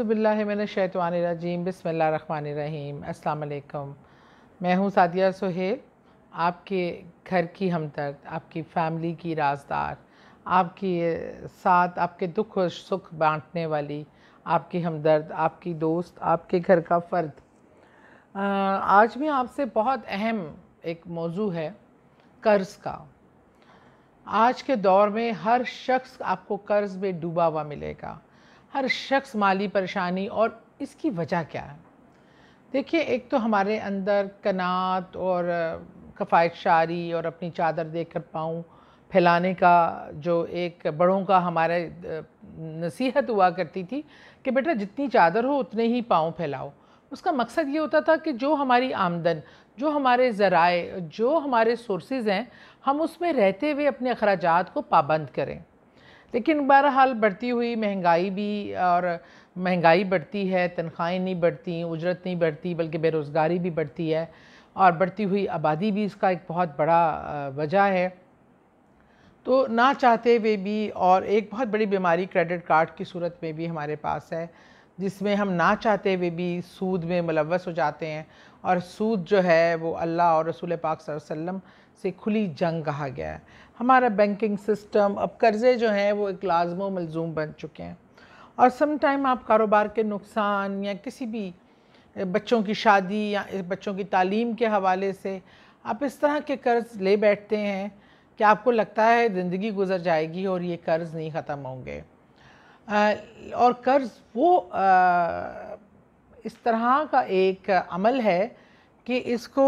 run रहीम अल्लाम मैं हूँ सादिया सुहेल आपके घर की हमदर्द आपकी फैमिली की राजदार आपकी साथ आपके दुख और सुख बांटने वाली आपकी हमदर्द आपकी दोस्त आपके घर का फ़र्द आज भी आपसे बहुत अहम एक मौजू है कर्ज़ का आज के दौर में हर शख्स आपको कर्ज़ में डूबा हुआ मिलेगा हर शख्स माली परेशानी और इसकी वजह क्या है देखिए एक तो हमारे अंदर कनात और कफ़ायत शारी और अपनी चादर देख कर पाऊँ फैलाने का जो एक बड़ों का हमारे नसीहत हुआ करती थी कि बेटा जितनी चादर हो उतने ही पाँव फैलाओ उसका मकसद ये होता था कि जो हमारी आमदन जो हमारे ज़राए जो हमारे सोर्सेज हैं हम उसमें रहते हुए अपने अखराज को पाबंद करें लेकिन बहरहाल बढ़ती हुई महंगाई भी और महंगाई बढ़ती है तनख्वाहें नहीं बढ़ती उजरत नहीं बढ़ती बल्कि बेरोज़गारी भी बढ़ती है और बढ़ती हुई आबादी भी इसका एक बहुत बड़ा वजह है तो ना चाहते हुए भी और एक बहुत बड़ी बीमारी क्रेडिट कार्ड की सूरत में भी हमारे पास है जिसमें हम ना चाहते हुए भी सूद में मुलवस हो जाते हैं और सूद जो है वो अल्लाह और रसूल पाक वसल्लम से खुली जंग कहा गया है हमारा बैंकिंग सिस्टम अब कर्ज़े जो हैं वो एक लाजम मलजूम बन चुके हैं और सम टाइम आप कारोबार के नुकसान या किसी भी बच्चों की शादी या बच्चों की तालीम के हवाले से आप इस तरह के कर्ज़ ले बैठते हैं कि आपको लगता है ज़िंदगी गुजर जाएगी और ये कर्ज़ नहीं ख़त्म होंगे और कर्ज़ वो इस तरह का एक अमल है कि इसको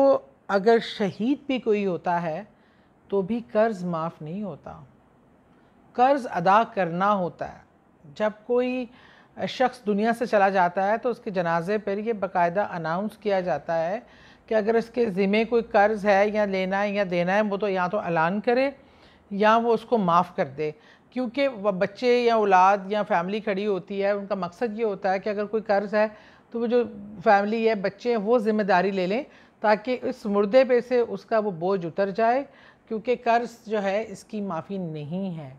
अगर शहीद भी कोई होता है तो भी कर्ज़ माफ़ नहीं होता कर्ज़ अदा करना होता है जब कोई शख्स दुनिया से चला जाता है तो उसके जनाजे पर यह बाकायदा अनाउंस किया जाता है कि अगर इसके ज़िम्मे कोई कर्ज़ है या लेना है या देना है वो तो या तो ऐलान करे या वो उसको माफ़ कर दे क्योंकि वह बच्चे या औलाद या फैमिली खड़ी होती है उनका मकसद ये होता है कि अगर कोई कर्ज़ है तो वो जो फैमिली है बच्चे हैं वो ज़िम्मेदारी ले लें ताकि इस मुर्दे पे से उसका वो बोझ उतर जाए क्योंकि कर्ज जो है इसकी माफ़ी नहीं है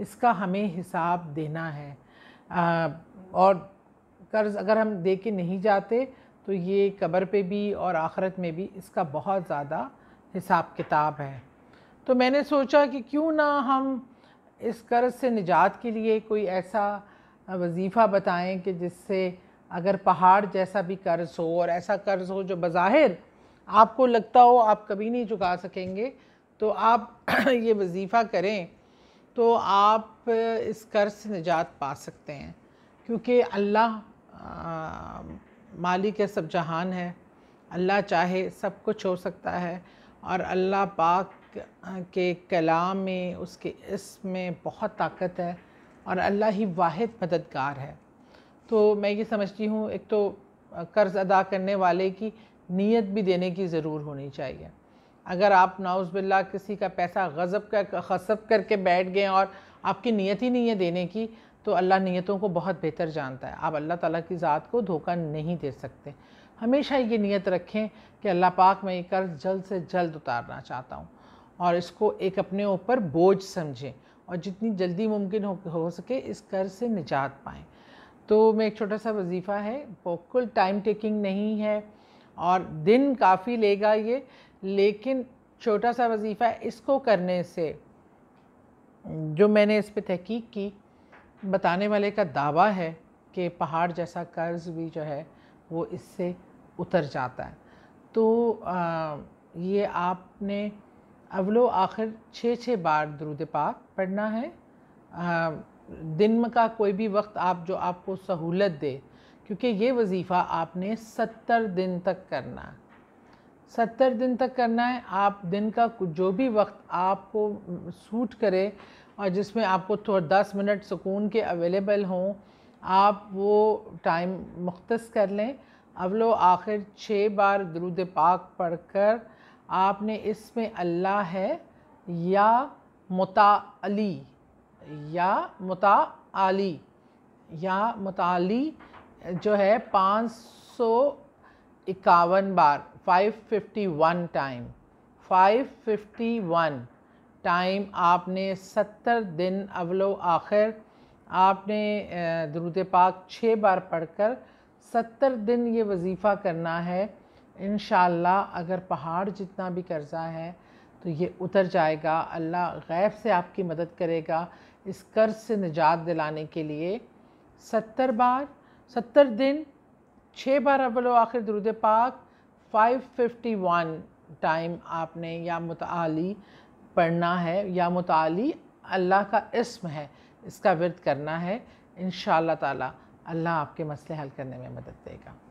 इसका हमें हिसाब देना है आ, और कर्ज़ अगर हम दे के नहीं जाते तो ये कब्र पे भी और आखरत में भी इसका बहुत ज़्यादा हिसाब किताब है तो मैंने सोचा कि क्यों ना हम इस कर्ज़ से निजात के लिए कोई ऐसा वजीफ़ा बताएं कि जिससे अगर पहाड़ जैसा भी कर्ज़ हो और ऐसा कर्ज़ हो जो बज़ाहिर आपको लगता हो आप कभी नहीं चुका सकेंगे तो आप ये वजीफ़ा करें तो आप इस कर्ज से निजात पा सकते हैं क्योंकि अल्लाह मालिक सब जहान है अल्लाह चाहे सब कुछ हो सकता है और अल्लाह पाक के कलाम में उसके इसमें में बहुत ताकत है और अल्लाह ही वाहिद मददगार है तो मैं ये समझती हूँ एक तो कर्ज़ अदा करने वाले की नीयत भी देने की ज़रूर होनी चाहिए अगर आप नाउज़बिल्ला किसी का पैसा गज़ब कर खसब करके बैठ गए और आपकी नीयत ही नहीं है देने की तो अल्लाह नीयतों को बहुत बेहतर जानता है आप अल्लाह ताला की ज़ात को धोखा नहीं दे सकते हमेशा ये नीयत रखें कि अल्लाह पाक मैं ये कर्ज़ जल्द से जल्द उतारना चाहता हूँ और इसको एक अपने ऊपर बोझ समझें और जितनी जल्दी मुमकिन हो, हो सके इस कर्ज से निजात पाएँ तो मैं एक छोटा सा वजीफ़ा है बिल्कुल टाइम टेकिंग नहीं है और दिन काफ़ी लेगा ये लेकिन छोटा सा वजीफ़ा इसको करने से जो मैंने इस पर तहकीक की बताने वाले का दावा है कि पहाड़ जैसा कर्ज भी जो है वो इससे उतर जाता है तो आ, ये आपने अवलो आखिर छः छः बार दरुद पाक पढ़ना है आ, दिन का कोई भी वक्त आप जो आपको सहूलत दे क्योंकि ये वजीफ़ा आपने सत्तर दिन तक करना सत्तर दिन तक करना है आप दिन का जो भी वक्त आपको सूट करे और जिसमें आपको थोड़ा दस मिनट सुकून के अवेलेबल हों आप वो टाइम मुख्त कर लें अवलो आखिर छः बार दरुद पाक पढ़ कर आपने इसमें अल्लाह है या मुताली या मुताली या मताली जो है पाँच सौ इक्यावन बार five fifty one time five fifty one time आपने सत्तर दिन अवलो आखिर आपने दरुद पाक छः बार पढ़कर सत्तर दिन ये वजीफ़ा करना है इन अगर पहाड़ जितना भी कर्ज़ा है तो ये उतर जाएगा अल्लाह गैब से आपकी मदद करेगा इस कर्ज से निजात दिलाने के लिए सत्तर बार सत्तर दिन छः बार अवल आखिर दरुद पाक फ़ाइव फिफ्टी वन टाइम आपने या मुताली पढ़ना है या मुताली अल्लाह का इसम है इसका वर्द करना है इन ताला अल्लाह आपके मसले हल करने में मदद देगा